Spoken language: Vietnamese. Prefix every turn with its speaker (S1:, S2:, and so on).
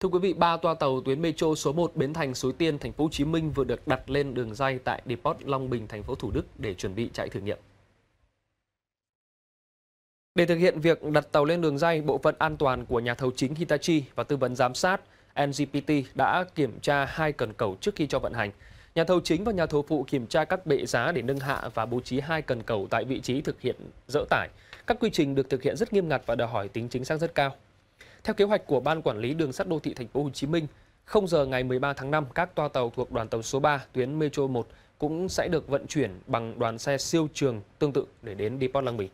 S1: Thưa quý vị, ba toa tàu tuyến metro số 1 Bến Thành Suối Tiên thành phố Hồ Chí Minh vừa được đặt lên đường ray tại Depot Long Bình thành phố Thủ Đức để chuẩn bị chạy thử nghiệm. Để thực hiện việc đặt tàu lên đường ray, bộ phận an toàn của nhà thầu chính Hitachi và tư vấn giám sát NGPT đã kiểm tra hai cần cầu trước khi cho vận hành. Nhà thầu chính và nhà thầu phụ kiểm tra các bệ giá để nâng hạ và bố trí hai cần cầu tại vị trí thực hiện dỡ tải. Các quy trình được thực hiện rất nghiêm ngặt và đòi hỏi tính chính xác rất cao. Theo kế hoạch của Ban Quản lý Đường sắt Đô thị Thành phố Hồ Chí Minh, 0 giờ ngày 13 tháng 5, các toa tàu thuộc đoàn tàu số 3 tuyến Metro 1 cũng sẽ được vận chuyển bằng đoàn xe siêu trường tương tự để đến Depot Long Bình.